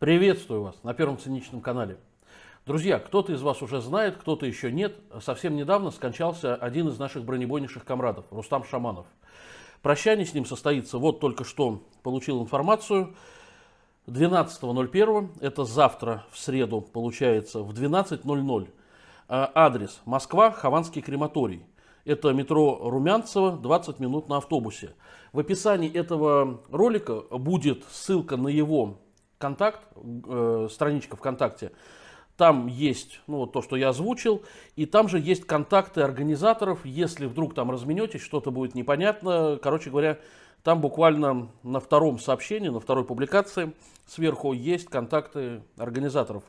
Приветствую вас на Первом Циничном канале. Друзья, кто-то из вас уже знает, кто-то еще нет. Совсем недавно скончался один из наших бронебойнейших комрадов, Рустам Шаманов. Прощание с ним состоится, вот только что получил информацию, 12.01, это завтра в среду получается, в 12.00. А, адрес Москва, Хованский крематорий. Это метро Румянцево, 20 минут на автобусе. В описании этого ролика будет ссылка на его контакт, э, страничка ВКонтакте, там есть ну, вот то, что я озвучил, и там же есть контакты организаторов, если вдруг там разменетесь, что-то будет непонятно. Короче говоря, там буквально на втором сообщении, на второй публикации сверху есть контакты организаторов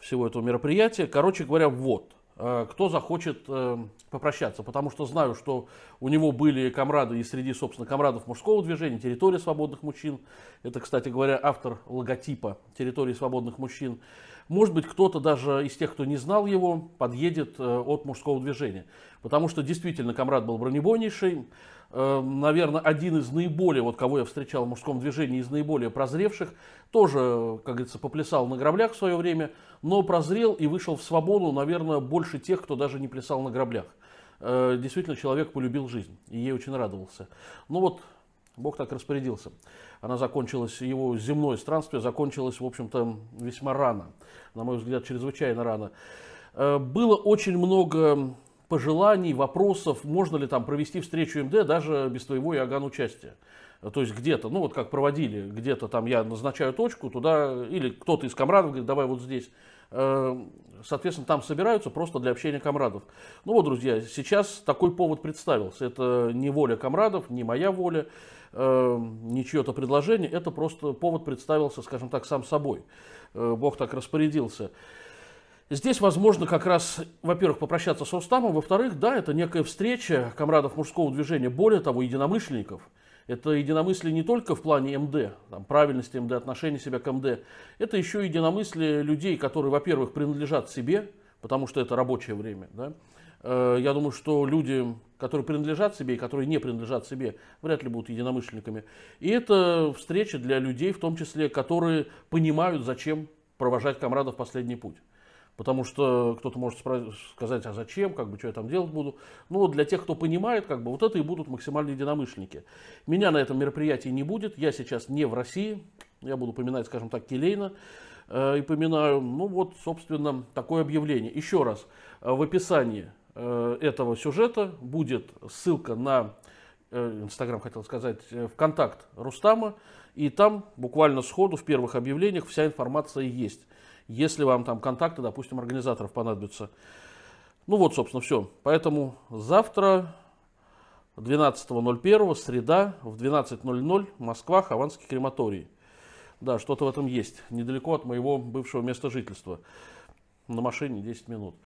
всего этого мероприятия. Короче говоря, вот. Э, кто захочет э, попрощаться, потому что знаю, что у него были комрады и среди, собственно, комрадов мужского движения, территория свободных мужчин, это, кстати говоря, автор логотипа территории свободных мужчин. Может быть, кто-то даже из тех, кто не знал его, подъедет э, от мужского движения, потому что действительно комрад был бронебойнейший, Э, наверное, один из наиболее, вот кого я встречал в мужском движении, из наиболее прозревших, тоже, как говорится, поплясал на граблях в свое время, но прозрел и вышел в свободу, наверное, больше тех, кто даже не плясал на граблях. Э, действительно, человек полюбил жизнь и ей очень радовался. Ну вот, Бог так распорядился. Она закончилась, его земное странствие закончилось, в общем-то, весьма рано. На мой взгляд, чрезвычайно рано. Э, было очень много пожеланий, вопросов, можно ли там провести встречу МД даже без твоего и Аган участия. То есть где-то, ну вот как проводили, где-то там я назначаю точку, туда, или кто-то из комрадов говорит, давай вот здесь. Э, соответственно, там собираются просто для общения комрадов. Ну вот, друзья, сейчас такой повод представился. Это не воля комрадов, не моя воля, э, не чье-то предложение. Это просто повод представился, скажем так, сам собой. Э, Бог так распорядился. Здесь возможно как раз, во-первых, попрощаться с Рустамом, во-вторых, да, это некая встреча комрадов мужского движения, более того, единомышленников. Это единомыслие не только в плане МД, там, правильности МД, отношения себя к МД. Это еще единомыслие людей, которые, во-первых, принадлежат себе, потому что это рабочее время. Да? Э, я думаю, что люди, которые принадлежат себе и которые не принадлежат себе, вряд ли будут единомышленниками. И это встреча для людей, в том числе, которые понимают, зачем провожать комрадов в последний путь. Потому что кто-то может сказать, а зачем, как бы, что я там делать буду. Но ну, для тех, кто понимает, как бы, вот это и будут максимальные единомышленники. Меня на этом мероприятии не будет, я сейчас не в России, я буду поминать, скажем так, Келейна э, и поминаю. Ну вот, собственно, такое объявление. Еще раз, э, в описании э, этого сюжета будет ссылка на э, Инстаграм, э, хотел сказать, э, в Контакт Рустама, и там буквально сходу в первых объявлениях вся информация есть если вам там контакты, допустим, организаторов понадобятся. Ну вот, собственно, все. Поэтому завтра 12.01, среда, в 12.00, Москва, Хованский крематорий. Да, что-то в этом есть, недалеко от моего бывшего места жительства. На машине 10 минут.